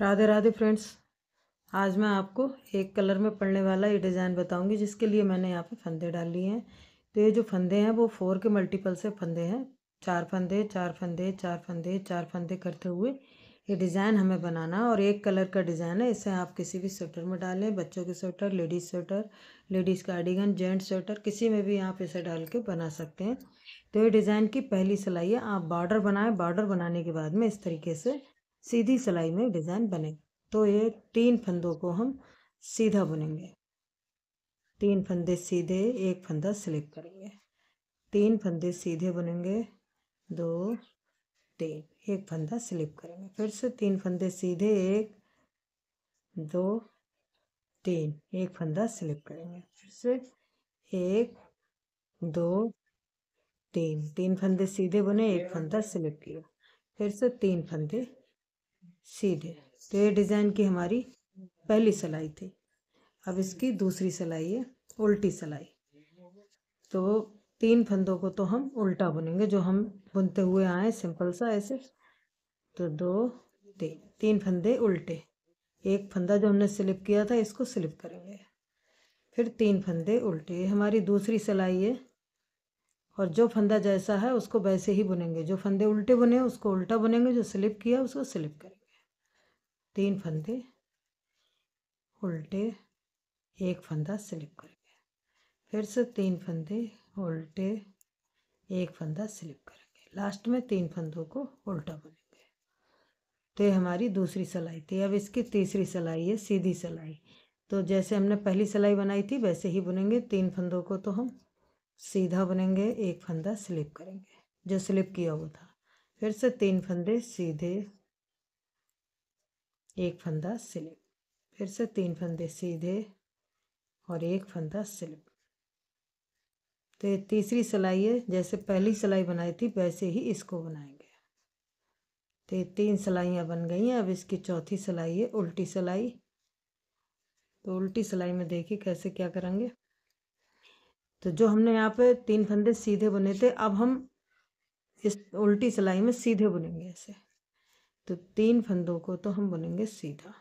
Radhe Radhe friends आज मैं आपको एक कलर में पड़ने वाला ये डिज़ाइन बताऊंगी जिसके लिए मैंने यहाँ पे फंदे डाल लिए हैं तो ये जो फंदे हैं वो फोर के मल्टीपल से फंदे हैं चार फंदे चार फंदे चार फंदे चार फंदे करते हुए ये डिज़ाइन हमें बनाना है और एक कलर का डिज़ाइन है इसे आप किसी भी स्वेटर में डालें बच्चों के sweater ladies sweater ladies cardigan gents sweater किसी में भी आप इसे डाल के बना सकते हैं तो ये डिज़ाइन की पहली सिलाई है आप बॉर्डर बनाएं बॉर्डर बनाने के बाद में इस तरीके से सीधी सिलाई में डिज़ाइन बने तो ये तीन फंदों को हम सीधा बुनेंगे तीन फंदे सीधे एक फंदा स्लिप करेंगे तीन फंदे सीधे बुनेंगे दो तीन एक फंदा स्लिप करेंगे फिर से तीन फंदे सीधे एक दो तीन एक फंदा स्लिप करेंगे फिर से एक दो तीन तीन फंदे सीधे बुने एक फंदा स्लिप किया फिर से तीन फंदे सीधे तो ये डिज़ाइन की हमारी पहली सिलाई थी अब इसकी दूसरी सिलाई है उल्टी सिलाई तो तीन फंदों को तो हम उल्टा बुनेंगे जो हम बुनते हुए आए सिंपल सा ऐसे तो दो तीन तीन फंदे उल्टे एक फंदा जो हमने स्लिप किया था इसको स्लिप करेंगे फिर तीन फंदे उल्टे हमारी दूसरी सिलाई है और जो फंदा जैसा है उसको वैसे ही बुनेंगे जो फंदे उल्टे बुने उसको उल्टा बुनेंगे जो स्लिप किया उसको स्लिप करेंगे तीन फंदे उल्टे एक फंदा स्लिप करेंगे फिर से तीन फंदे उल्टे एक फंदा स्लिप करेंगे लास्ट में तीन फंदों को उल्टा बुनेंगे तो ये हमारी दूसरी सिलाई थी अब इसकी तीसरी सिलाई है सीधी सिलाई तो जैसे हमने पहली सिलाई बनाई थी वैसे ही बुनेंगे तीन फंदों को तो हम सीधा बुनेंगे एक फंदा स्लिप करेंगे जो स्लिप किया वो था फिर से तीन फंदे सीधे एक फंदा स्लिप फिर से तीन फंदे सीधे और एक फंदा स्लिप तो ये तीसरी सिलाई है जैसे पहली सिलाई बनाई थी वैसे ही इसको बनाएंगे तो ये तीन सिलाइयाँ बन गई हैं अब इसकी चौथी सिलाई है उल्टी सिलाई तो उल्टी सिलाई में देखिए कैसे क्या करेंगे तो जो हमने यहाँ पे तीन फंदे सीधे बुने थे अब हम इस उल्टी सिलाई में सीधे बुनेंगे ऐसे तो तीन फंदों को तो हम बुनेंगे सीधा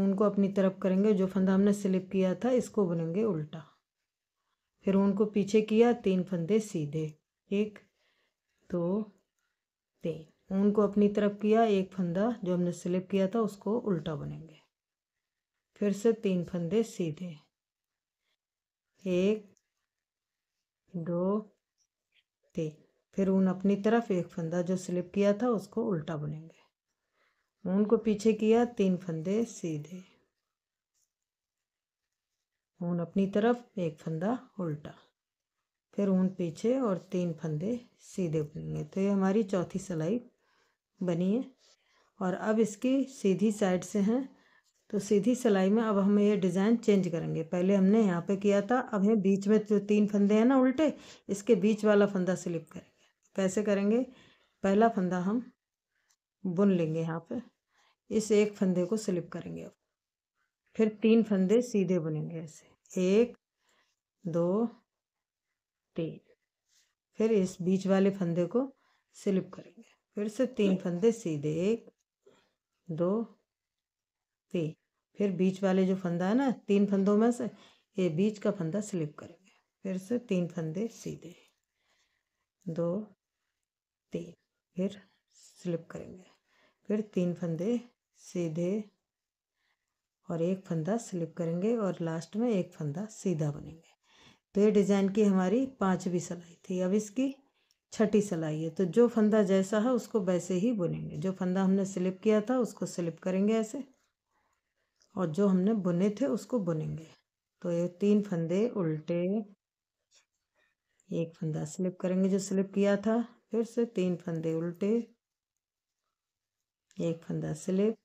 ऊन को अपनी तरफ करेंगे जो फंदा हमने स्लिप किया था इसको बुनेंगे उल्टा फिर ऊन को पीछे किया तीन फंदे सीधे एक दो तीन ऊन को अपनी तरफ किया एक फंदा जो हमने स्लिप किया था उसको उल्टा बुनेंगे फिर से तीन फंदे सीधे एक दो तीन फिर ऊन अपनी तरफ एक फंदा जो स्लिप किया था उसको उल्टा बुनेंगे ऊन को पीछे किया तीन फंदे सीधे ऊन अपनी तरफ एक फंदा उल्टा फिर ऊन पीछे और तीन फंदे सीधे बुनेंगे तो ये हमारी चौथी सिलाई बनी है और अब इसकी सीधी साइड से हैं तो सीधी सिलाई में अब हम ये डिज़ाइन चेंज करेंगे पहले हमने यहाँ पे किया था अब ये बीच में जो तीन फंदे हैं ना उल्टे इसके बीच वाला फंदा स्लिप करें कैसे करेंगे पहला फंदा हम बुन लेंगे यहाँ पे इस एक फंदे को स्लिप करेंगे अब फिर तीन फंदे सीधे बुनेंगे ऐसे एक दो तीन फिर इस बीच वाले फंदे को स्लिप करेंगे फिर से तीन फंदे सीधे एक दो तीन फिर बीच वाले जो फंदा है ना तीन फंदों में से ये बीच का फंदा स्लिप करेंगे फिर से तीन फंदे सीधे दो फिर स्लिप करेंगे फिर तीन फंदे सीधे और एक फंदा स्लिप करेंगे और लास्ट में एक फंदा सीधा बनेंगे तो ये डिज़ाइन की हमारी पाँचवीं सिलाई थी अब इसकी छठी सिलाई है तो जो फंदा जैसा है उसको वैसे ही बुनेंगे जो फंदा हमने स्लिप किया था उसको स्लिप करेंगे ऐसे और जो हमने बुने थे उसको बुनेंगे तो ये तीन फंदे उल्टे एक फंदा स्लिप करेंगे जो स्लिप किया था फिर से तीन फंदे उल्टे एक फंदा स्लिप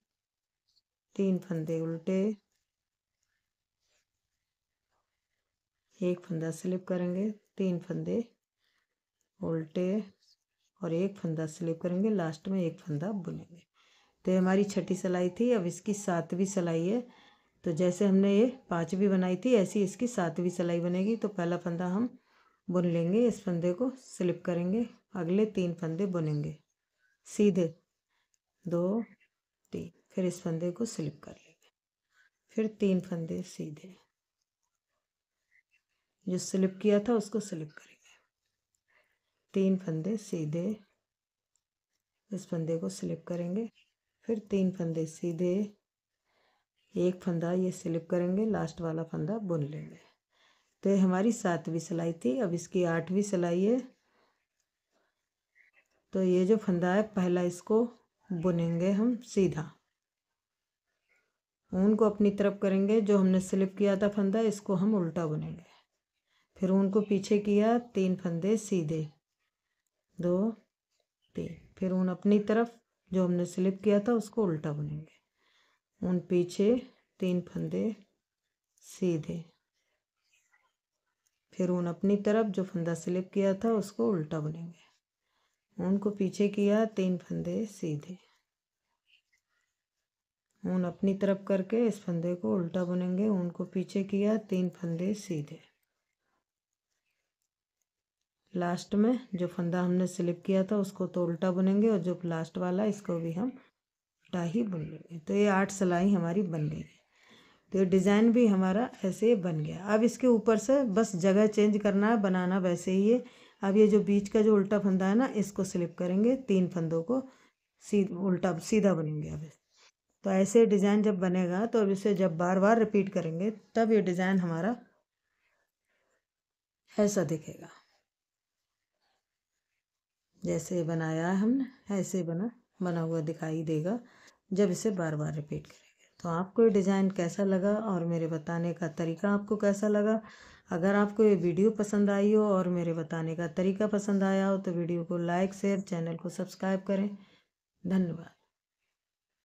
तीन फंदे उल्टे एक फंदा स्लिप करेंगे तीन फंदे उल्टे और एक फंदा स्लिप करेंगे लास्ट में एक फंदा बुनेंगे तो ये हमारी छठी सिलाई थी अब इसकी सातवीं सिलाई है तो जैसे हमने ये पांचवी बनाई थी ऐसी इसकी सातवीं सिलाई बनेगी तो पहला फंदा हम बुन लेंगे इस फंदे को स्लिप करेंगे अगले तीन फंदे बुनेंगे सीधे दो तीन फिर इस फंदे को स्लिप कर लेंगे फिर तीन फंदे सीधे जो स्लिप किया था उसको स्लिप करेंगे तीन फंदे सीधे इस फंदे को स्लिप करेंगे फिर तीन फंदे सीधे एक फंदा ये स्लिप करेंगे लास्ट वाला फंदा बुन लेंगे तो ये हमारी सातवीं सिलाई थी अब इसकी आठवीं सिलाई है तो ये जो फंदा है पहला इसको बुनेंगे हम सीधा ऊन को अपनी तरफ करेंगे जो हमने स्लिप किया था फंदा इसको हम उल्टा बुनेंगे फिर ऊन को पीछे किया तीन फंदे सीधे दो तीन फिर ऊन अपनी तरफ जो हमने स्लिप किया था उसको उल्टा बुनेंगे ऊन पीछे तीन फंदे सीधे फिर ऊन अपनी तरफ जो फंदा स्लिप किया था उसको उल्टा बुनेंगे ऊन को पीछे किया तीन फंदे सीधे ऊन अपनी तरफ करके इस फंदे को उल्टा बुनेंगे ऊन को पीछे किया तीन फंदे सीधे लास्ट में जो फंदा हमने स्लिप किया था उसको तो उल्टा बुनेंगे और जो लास्ट वाला इसको भी हम उल्टा ही बुन लेंगे तो ये आठ सिलाई हमारी बन गई तो डिज़ाइन भी हमारा ऐसे बन गया अब इसके ऊपर से बस जगह चेंज करना है बनाना वैसे ही है अब ये जो बीच का जो उल्टा फंदा है ना इसको स्लिप करेंगे तीन फंदों को सीध उल्टा सीधा बनेंगे अब तो ऐसे डिज़ाइन जब बनेगा तो अब इसे जब बार बार रिपीट करेंगे तब ये डिज़ाइन हमारा ऐसा दिखेगा जैसे बनाया है हमने ऐसे बना बना हुआ दिखाई देगा जब इसे बार बार रिपीट करें तो आपको ये डिज़ाइन कैसा लगा और मेरे बताने का तरीका आपको कैसा लगा अगर आपको ये वीडियो पसंद आई हो और मेरे बताने का तरीका पसंद आया हो तो वीडियो को लाइक शेयर चैनल को सब्सक्राइब करें धन्यवाद